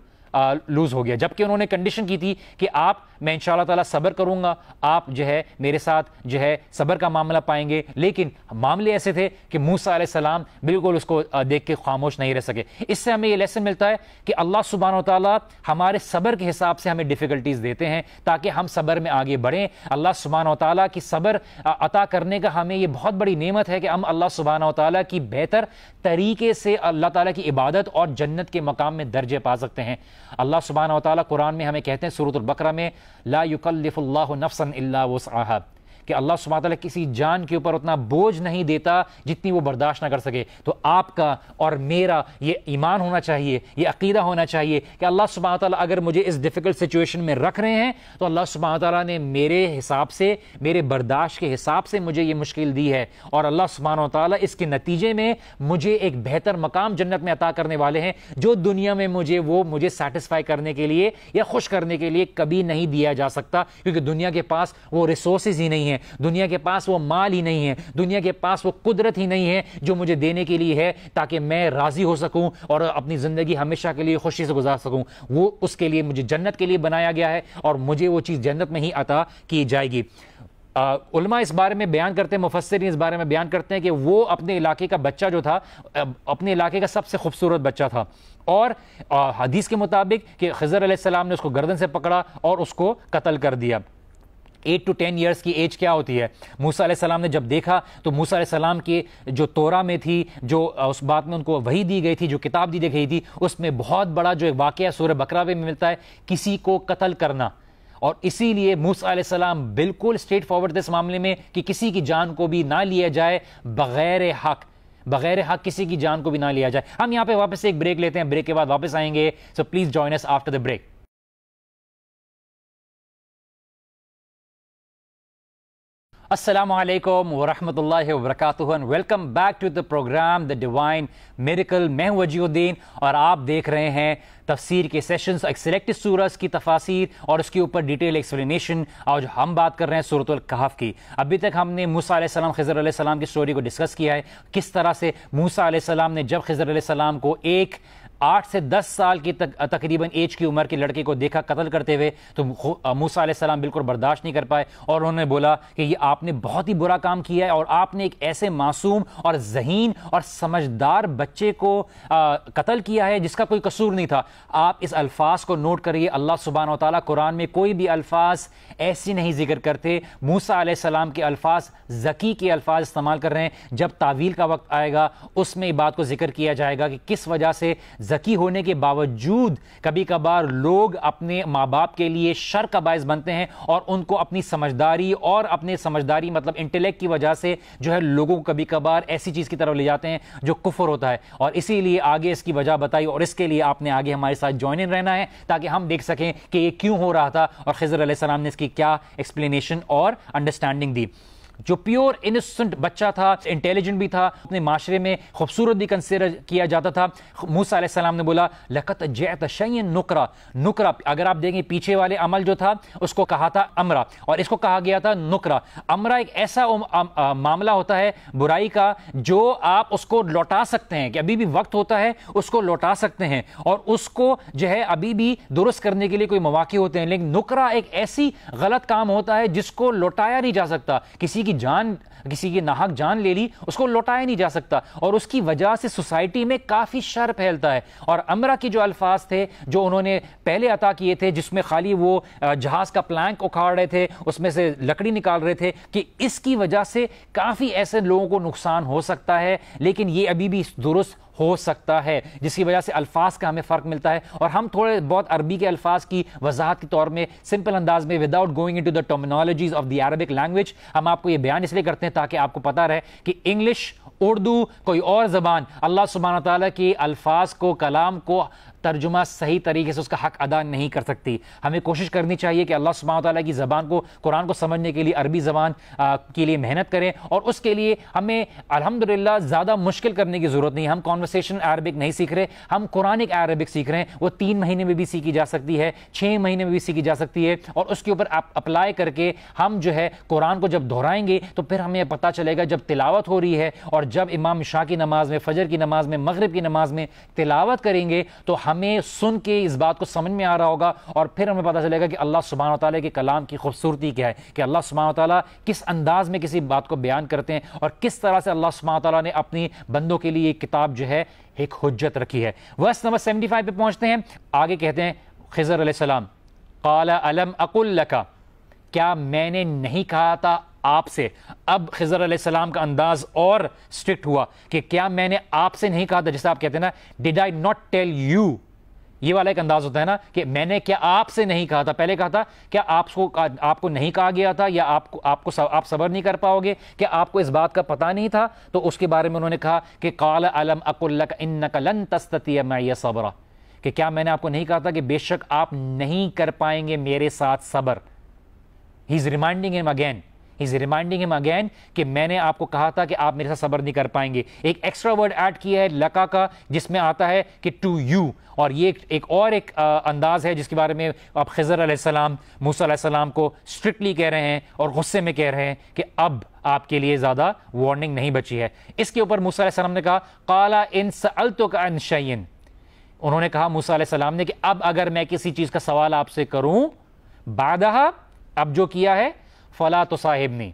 لوز ہو گیا جبکہ انہوں نے کنڈیشن کی تھی کہ آپ میں ان اللہ تعالیٰ صبر کروں گا آپ جو ہے میرے ساتھ جو ہے صبر کا معاملہ پائیں گے لیکن معاملے ایسے تھے کہ موسا علیہ السلام بالکل اس کو دیکھ کے خاموش نہیں رہ سکے اس سے ہمیں یہ لیسن ملتا ہے کہ اللہ سبحانہ و تعالیٰ ہمارے صبر کے حساب سے ہمیں ڈیفیکلٹیز دیتے ہیں تاکہ ہم صبر میں آگے بڑھیں اللہ سبحانہ و تعالیٰ کی صبر عطا کرنے کا ہمیں یہ بہت بڑی نعمت ہے کہ ہم اللہ سبحانہ و تعالیٰ کی بہتر طریقے سے اللہ تعالیٰ کی عبادت اور جنت کے مقام میں درجے پا سکتے ہیں اللہ سبحانہ و تعالیٰ قرآن میں ہمیں کہتے ہیں سورت البقرہ میں لا يكلف الله نفسا إلا وسعها کہ اللہ سبحانہ وتعالی کسی جان کے اوپر اتنا بوجھ نہیں دیتا جتنی وہ برداشت نہ کر سکے تو آپ کا اور میرا یہ ایمان ہونا چاہیے یہ عقیدہ ہونا چاہیے کہ اللہ سبحانہ تعالیٰ اگر مجھے اس ڈیفیکلٹ سچویشن میں رکھ رہے ہیں تو اللہ سبحانہ تعالیٰ نے میرے حساب سے میرے برداشت کے حساب سے مجھے یہ مشکل دی ہے اور اللہ سبحانہ تعالیٰ اس کے نتیجے میں مجھے ایک بہتر مقام جنت میں عطا کرنے والے ہیں جو دنیا میں مجھے وہ مجھے سیٹسفائی کرنے کے لیے یا خوش کرنے کے لیے کبھی نہیں دیا جا سکتا کیونکہ دنیا کے پاس وہ ریسورسز ہی نہیں ہیں دنیا کے پاس وہ مال ہی نہیں ہے دنیا کے پاس وہ قدرت ہی نہیں ہے جو مجھے دینے کے لیے ہے تاکہ میں راضی ہو سکوں اور اپنی زندگی ہمیشہ کے لیے خوشی سے گزار سکوں وہ اس کے لیے مجھے جنت کے لیے بنایا گیا ہے اور مجھے وہ چیز جنت میں ہی عطا کی جائے گی علماء اس بارے میں بیان کرتے ہیں مفسرین اس بارے میں بیان کرتے ہیں کہ وہ اپنے علاقے کا بچہ جو تھا اپنے علاقے کا سب سے خوبصورت بچہ تھا اور حدیث کے مطابق کہ خضر علیہ السلام نے اس کو گردن سے پکڑا اور اس کو قتل کر دیا ایٹ ٹو ٹین ایئرس کی ایج کیا ہوتی ہے موسا علیہ السلام نے جب دیکھا تو موسا علیہ السلام کے جو تورا میں تھی جو اس بات میں ان کو وہی دی گئی تھی جو کتاب دی گئی تھی اس میں بہت بڑا جو واقعہ سورہ بکراوے میں ملتا ہے کسی کو قتل کرنا اور اسی لیے موسا علیہ السلام بالکل اسٹریٹ فارورڈ معاملے میں کہ کسی کی جان کو بھی نہ لیا جائے بغیر حق بغیر حق کسی کی جان کو بھی نہ لیا جائے ہم یہاں پہ واپس ایک بریک لیتے ہیں بریک کے بعد واپس آئیں گے so please join us after the break السلام علیکم ورحمۃ اللہ وبرکاتہ welcome back to the program the divine miracle میں ہوں وجی الدین اور آپ دیکھ رہے ہیں تفسیر کے سیشنز ایک سلیکٹ سورس کی تفاصیر اور اس کے اوپر ڈیٹیل ایکسپلینیشن آج ہم بات کر رہے ہیں صورت القحف کی ابھی تک ہم نے موسا علیہ السلام خضر علیہ السلام کی سٹوری کو ڈسکس کیا ہے کس طرح سے موسا علیہ السلام نے جب خضر علیہ السلام کو ایک آٹھ سے دس سال کی تقریباً ایج کی عمر کے لڑکی کو دیکھا قتل کرتے ہوئے تو موسیٰ علیہ السلام بالکل برداشت نہیں کر پائے اور انہوں نے بولا کہ یہ آپ نے بہت ہی برا کام کیا ہے اور آپ نے ایک ایسے معصوم اور ذہین اور سمجھدار بچے کو قتل کیا ہے جس کا کوئی قصور نہیں تھا آپ اس الفاظ کو نوٹ کریے اللہ سبحانہ و تعالیٰ قرآن میں کوئی بھی الفاظ ایسی نہیں ذکر کرتے موسیٰ علیہ السلام کے الفاظ ذکی کے الفاظ استعمال کر رہے ہیں جب تعویل کا وقت آئے گا اس میں بات کو ذکر کیا جائے گا کہ کس وجہ سے ذکی ہونے کے باوجود کبھی کبھار لوگ اپنے ماں باپ کے لیے شر کا باعث بنتے ہیں اور ان کو اپنی سمجھداری اور اپنے سمجھداری مطلب انٹلیکٹ کی وجہ سے جو ہے لوگوں کو کبھی کبھار ایسی چیز کی طرف لے جاتے ہیں جو کفر ہوتا ہے اور اسی لیے آگے اس کی وجہ بتائی اور اس کے لیے آپ نے آگے ہمارے ساتھ جوائن ان رہنا ہے تاکہ ہم دیکھ سکیں کہ یہ کیوں ہو رہا تھا اور خضر علیہ السلام نے اس کی کیا ایکسپلینیشن اور انڈرسٹینڈنگ دی جو پیور انسنٹ بچہ تھا انٹیلیجنٹ بھی تھا اپنے معاشرے میں خوبصورت بھی کنسیڈر کیا جاتا تھا موسا علیہ السلام نے بولا لکت جیت شعین نکرا نکرا اگر آپ دیکھیں پیچھے والے عمل جو تھا اس کو کہا تھا امرا اور اس کو کہا گیا تھا نکرا امرا ایک ایسا معاملہ ہوتا ہے برائی کا جو آپ اس کو لوٹا سکتے ہیں کہ ابھی بھی وقت ہوتا ہے اس کو لوٹا سکتے ہیں اور اس کو جو ہے ابھی بھی درست کرنے کے لیے کوئی مواقع ہوتے ہیں لیکن نکرا ایک ایسی غلط کام ہوتا ہے جس کو لوٹایا نہیں جا سکتا کسی کی جان کسی کی ناحق جان لے لی اس کو نہیں جا سکتا اور اس کی وجہ سے سوسائٹی میں کافی شر پھیلتا ہے اور امرا کے جو الفاظ تھے جو انہوں نے پہلے عطا کیے تھے جس میں خالی وہ جہاز کا پلانک اکھاڑ رہے تھے اس میں سے لکڑی نکال رہے تھے کہ اس کی وجہ سے کافی ایسے لوگوں کو نقصان ہو سکتا ہے لیکن یہ ابھی بھی درست ہو سکتا ہے جس کی وجہ سے الفاظ کا ہمیں فرق ملتا ہے اور ہم تھوڑے بہت عربی کے الفاظ کی وضاحت کے طور میں سمپل انداز میں without going into the the of of the Arabic language ہم آپ کو یہ بیان اس لیے کرتے ہیں تاکہ آپ کو پتہ رہے کہ انگلش اردو کوئی اور زبان اللہ سبحانہ تعالیٰ کے الفاظ کو کلام کو ترجمہ صحیح طریقے سے اس کا حق ادا نہیں کر سکتی ہمیں کوشش کرنی چاہیے کہ اللہ سبحانہ تعالیٰ کی زبان کو قرآن کو سمجھنے کے لیے عربی زبان کے لیے محنت کریں اور اس کے لیے ہمیں الحمدللہ زیادہ مشکل کرنے کی ضرورت نہیں ہم کانورسیشن عربک نہیں سیکھ رہے ہم قرآن عربک سیکھ رہے ہیں وہ تین مہینے میں بھی سیکھی جا سکتی ہے چھ مہینے میں بھی سیکھی جا سکتی ہے اور اس کے اوپر اپلائی کر کے ہم جو ہے قرآن کو جب دہرائیں گے تو پھر ہمیں پتا چلے گا جب تلاوت ہو رہی ہے اور جب امام شاہ کی نماز میں فجر کی نماز میں مغرب کی نماز میں تلاوت کریں گے تو ہم ہمیں سن کے اس بات کو سمجھ میں آ رہا ہوگا اور پھر ہمیں پتہ چلے گا کہ اللہ سبحانہ وتعالی کے کلام کی خوبصورتی کیا ہے کہ اللہ سبحانہ وتعالی کس انداز میں کسی بات کو بیان کرتے ہیں اور کس طرح سے اللہ سبحانہ وتعالی نے اپنی بندوں کے لیے ایک کتاب جو ہے ایک حجت رکھی ہے ورس نمبر سیونٹی فائی پہ پہنچتے ہیں آگے کہتے ہیں خضر علیہ السلام قال علم اقل لکا کیا میں نے نہیں کہا تھا آپ سے اب خضر علیہ السلام کا انداز اور سٹرکٹ ہوا کہ کیا میں نے آپ سے نہیں کہا تھا جیسے آپ کہتے ہیں نا did I not tell you یہ والا ایک انداز ہوتا ہے نا کہ میں نے کیا آپ سے نہیں کہا تھا پہلے کہا تھا کیا آپ کو نہیں کہا گیا تھا یا آپ سبر نہیں کر پاؤ گے کیا آپ کو اس بات کا پتا نہیں تھا تو اس کے بارے میں انہوں نے کہا کہ قال علم انک لن تستطیع معی صبرا کہ کیا میں نے آپ کو نہیں کہا تھا کہ بے شک آپ نہیں کر پائیں گے میرے ساتھ صبر ہی reminding M again reminding again کہ میں نے آپ کو کہا تھا کہ آپ میرے ساتھ سبر نہیں کر پائیں گے ایک ایکسٹرا ورڈ ایڈ کیا ہے لکا کا جس میں آتا ہے کہ ٹو یو اور یہ ایک ایک اور انداز ہے جس کے بارے میں آپ خضر علیہ علیہ السلام السلام موسیٰ کو اسٹرکٹلی کہہ رہے ہیں اور غصے میں کہہ رہے ہیں کہ اب آپ کے لیے زیادہ وارننگ نہیں بچی ہے اس کے اوپر موسیٰ علیہ السلام نے کہا کالا انتو کا ان کہا موسیٰ علیہ السلام نے کہ اب اگر میں کسی چیز کا سوال آپ سے کروں بادہ اب جو کیا ہے فلا تو صاحب نہیں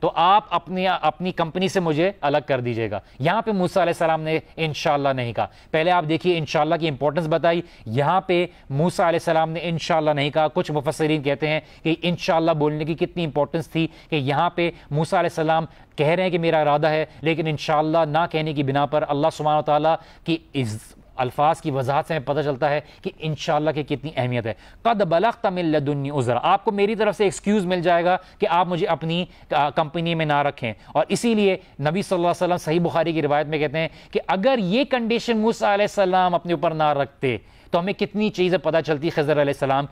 تو آپ اپنی اپنی کمپنی سے مجھے الگ کر دیجیے گا یہاں پہ موسیٰ علیہ السلام نے انشاءاللہ نہیں کہا پہلے آپ دیکھیے انشاءاللہ کی امپورٹنس بتائی یہاں پہ موسیٰ علیہ السلام نے انشاءاللہ نہیں کہا کچھ مفسرین کہتے ہیں کہ انشاءاللہ بولنے کی کتنی امپورٹنس تھی کہ یہاں پہ موسیٰ علیہ السلام کہہ رہے ہیں کہ میرا ارادہ ہے لیکن انشاءاللہ نہ کہنے کی بنا پر اللہ سبحانہ تعالیٰ کی الفاظ کی وضاحت سے ہمیں پتہ چلتا ہے کہ انشاءاللہ کے کی کتنی اہمیت ہے قد بلغت من لدنی عذر آپ کو میری طرف سے ایکسکیوز مل جائے گا کہ آپ مجھے اپنی کمپنی میں نہ رکھیں اور اسی لیے نبی صلی اللہ علیہ وسلم صحیح بخاری کی روایت میں کہتے ہیں کہ اگر یہ کنڈیشن موسیٰ علیہ السلام اپنے اوپر نہ رکھتے تو ہمیں کتنی چیزیں پتہ چلتی خضر علیہ السلام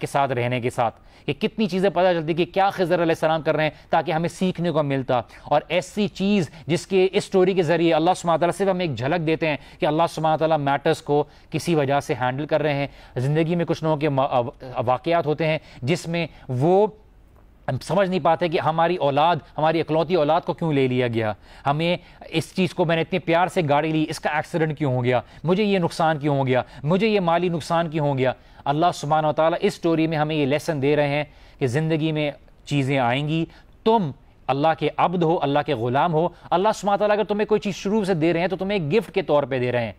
کے ساتھ رہنے کے ساتھ کہ کتنی چیزیں پتہ چلتی کہ کیا خضر علیہ السلام کر رہے ہیں تاکہ ہمیں سیکھنے کو ملتا اور ایسی چیز جس کے اس سٹوری کے ذریعے اللہ تعالیٰ صرف ہمیں ایک جھلک دیتے ہیں کہ اللہ تعالیٰ میٹرز کو کسی وجہ سے ہینڈل کر رہے ہیں زندگی میں کچھ لوگوں کے واقعات ہوتے ہیں جس میں وہ سمجھ نہیں پاتے کہ ہماری اولاد ہماری اکلوتی اولاد کو کیوں لے لیا گیا ہمیں اس چیز کو میں نے اتنے پیار سے گاڑی لی اس کا ایکسیڈنٹ کیوں ہو گیا مجھے یہ نقصان کیوں ہو گیا مجھے یہ مالی نقصان کیوں ہو گیا اللہ سبحانہ تعالیٰ اس سٹوری میں ہمیں یہ لیسن دے رہے ہیں کہ زندگی میں چیزیں آئیں گی تم اللہ کے عبد ہو اللہ کے غلام ہو اللہ سبحانہ تعالیٰ اگر تمہیں کوئی چیز شروع سے دے رہے ہیں تو تمہیں ایک گفٹ کے طور پہ دے رہے ہیں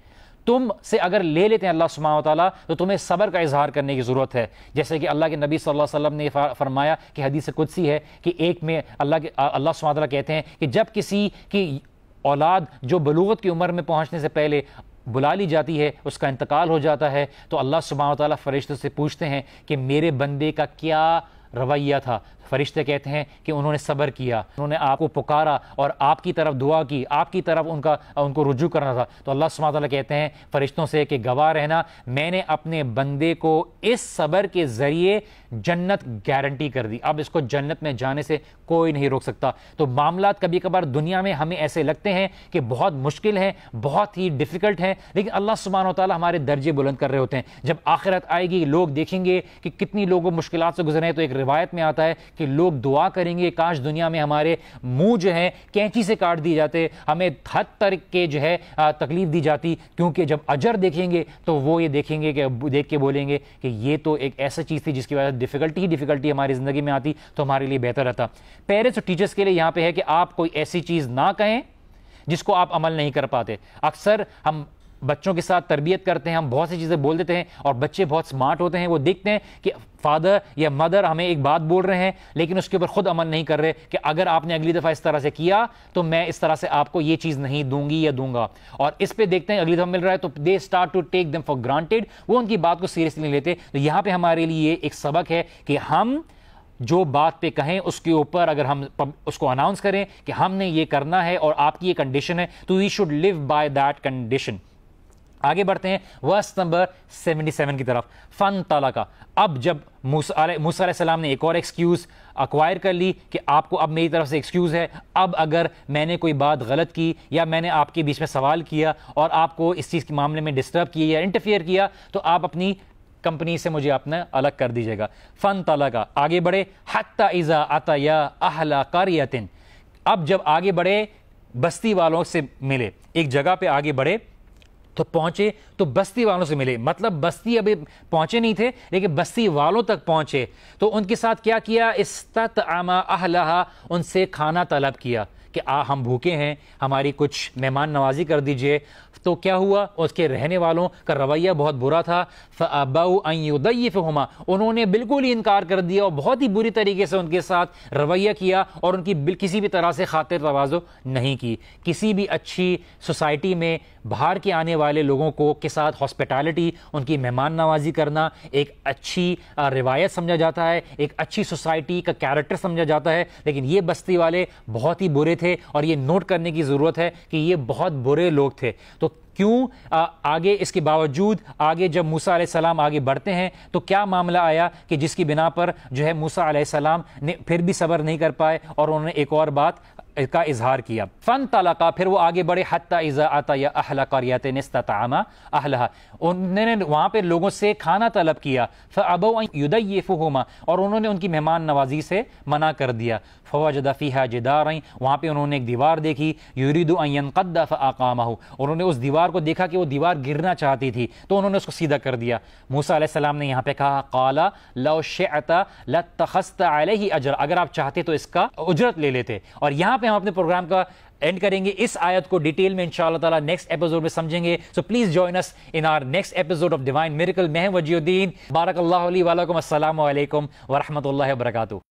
تم سے اگر لے لیتے ہیں اللہ سبحانہ و تعالیٰ تو تمہیں صبر کا اظہار کرنے کی ضرورت ہے جیسے کہ اللہ کے نبی صلی اللہ علیہ وسلم نے فرمایا کہ حدیث قدسی ہے کہ ایک میں اللہ کے اللہ تعالیٰ کہتے ہیں کہ جب کسی کی اولاد جو بلوغت کی عمر میں پہنچنے سے پہلے بلا لی جاتی ہے اس کا انتقال ہو جاتا ہے تو اللہ و تعالیٰ فرشتوں سے پوچھتے ہیں کہ میرے بندے کا کیا رویہ تھا فرشتے کہتے ہیں کہ انہوں نے صبر کیا انہوں نے آپ کو پکارا اور آپ کی طرف دعا کی آپ کی طرف ان کا ان کو رجوع کرنا تھا تو اللہ سمانہ تعالیٰ کہتے ہیں فرشتوں سے کہ گواہ رہنا میں نے اپنے بندے کو اس صبر کے ذریعے جنت گارنٹی کر دی اب اس کو جنت میں جانے سے کوئی نہیں روک سکتا تو معاملات کبھی کبھار دنیا میں ہمیں ایسے لگتے ہیں کہ بہت مشکل ہیں بہت ہی ڈیفیکلٹ ہیں لیکن اللہ سبحانہ و تعالیٰ ہمارے درجے بلند کر رہے ہوتے ہیں جب آخرت آئے گی لوگ دیکھیں گے کہ کتنی لوگوں مشکلات سے گزرے ہیں تو ایک روایت میں آتا ہے کہ کہ لوگ دعا کریں گے کاش دنیا میں ہمارے منہ جو ہیں کینچی سے کاٹ دی جاتے ہمیں تر کے جو ہے تکلیف دی جاتی کیونکہ جب اجر دیکھیں گے تو وہ یہ دیکھیں گے کہ دیکھ کے بولیں گے کہ یہ تو ایک ایسا چیز تھی جس کی وجہ سے ڈیفیکلٹی ہی ڈیفیکلٹی ہماری زندگی میں آتی تو ہمارے لیے بہتر رہتا اور ٹیچرس کے لیے یہاں پہ ہے کہ آپ کوئی ایسی چیز نہ کہیں جس کو آپ عمل نہیں کر پاتے اکثر ہم بچوں کے ساتھ تربیت کرتے ہیں ہم بہت سی چیزیں بول دیتے ہیں اور بچے بہت سمارٹ ہوتے ہیں وہ دیکھتے ہیں کہ فادر یا مدر ہمیں ایک بات بول رہے ہیں لیکن اس کے اوپر خود عمل نہیں کر رہے کہ اگر آپ نے اگلی دفعہ اس طرح سے کیا تو میں اس طرح سے آپ کو یہ چیز نہیں دوں گی یا دوں گا اور اس پہ دیکھتے ہیں اگلی دفعہ مل رہا ہے تو they start to take them for granted وہ ان کی بات کو سیریسلی لیتے تو یہاں پہ ہمارے لیے ایک سبق ہے کہ ہم جو بات پہ کہیں اس کے اوپر اگر ہم اس کو اناؤنس کریں کہ ہم نے یہ کرنا ہے اور آپ کی یہ کنڈیشن ہے تو we should live by that condition آگے بڑھتے ہیں ورس نمبر سیونٹی سیون کی طرف فن کا اب جب موسیٰ علیہ السلام نے ایک اور ایکسکیوز اکوائر کر لی کہ آپ کو اب میری طرف سے ایکسکیوز ہے اب اگر میں نے کوئی بات غلط کی یا میں نے آپ کے بیچ میں سوال کیا اور آپ کو اس چیز کے معاملے میں ڈسٹرب کیا یا انٹرفیئر کیا تو آپ اپنی کمپنی سے مجھے اپنا الگ کر دیجیے گا فن کا آگے بڑھے حتیٰ عطا یا اہلا قاریتن اب جب آگے بڑھے بستی والوں سے ملے ایک جگہ پہ آگے بڑھے تو پہنچے تو بستی والوں سے ملے مطلب بستی ابھی پہنچے نہیں تھے لیکن بستی والوں تک پہنچے تو ان کے ساتھ کیا کیا استطعما اہلہا ان سے کھانا طلب کیا کہ آ ہم بھوکے ہیں ہماری کچھ مہمان نوازی کر دیجئے تو کیا ہوا اس کے رہنے والوں کا رویہ بہت برا تھا بو آئیں دئی انہوں نے بالکل ہی انکار کر دیا اور بہت ہی بری طریقے سے ان کے ساتھ رویہ کیا اور ان کی کسی بھی طرح سے خاطر توازو نہیں کی کسی بھی اچھی سوسائٹی میں باہر کے آنے والے لوگوں کو کے ساتھ ہاسپٹیلٹی ان کی مہمان نوازی کرنا ایک اچھی روایت سمجھا جاتا ہے ایک اچھی سوسائٹی کا کیریکٹر سمجھا جاتا ہے لیکن یہ بستی والے بہت ہی برے تھے اور یہ نوٹ کرنے کی ضرورت ہے کہ یہ بہت برے لوگ تھے تو کیوں آگے اس کے باوجود آگے جب موسیٰ علیہ السلام آگے بڑھتے ہیں تو کیا معاملہ آیا کہ جس کی بنا پر جو ہے موسیٰ علیہ السلام نے پھر بھی صبر نہیں کر پائے اور انہوں نے ایک اور بات کا اظہار کیا فن طلقہ پھر وہ آگے بڑھے حتی اذا آتا یا اہل قریت نستطعام اہلہ انہوں نے وہاں پہ لوگوں سے کھانا طلب کیا فَأَبَوْا يُدَيِّفُهُمَا اور انہوں نے ان کی مہمان نوازی سے منع کر دیا جی وہاں پہ انہوں نے ایک دیوار دیکھی یوریدو انہوں نے اس دیوار کو دیکھا کہ وہ دیوار گرنا چاہتی تھی تو انہوں نے اس کو سیدھا کر دیا موسا علیہ السلام نے یہاں پہ کہا قالا لو لتخست علیہ اجر اگر آپ چاہتے تو اس کا اجرت لے لیتے اور یہاں پہ ہم اپنے پروگرام کا اینڈ کریں گے اس آیت کو ڈیٹیل میں انشاءاللہ تعالی نیکسٹ تعالیٰ میں سمجھیں گے سو پلیز جوائن بارک اللہ علیہ السلام علیکم و اللہ وبرکاتہ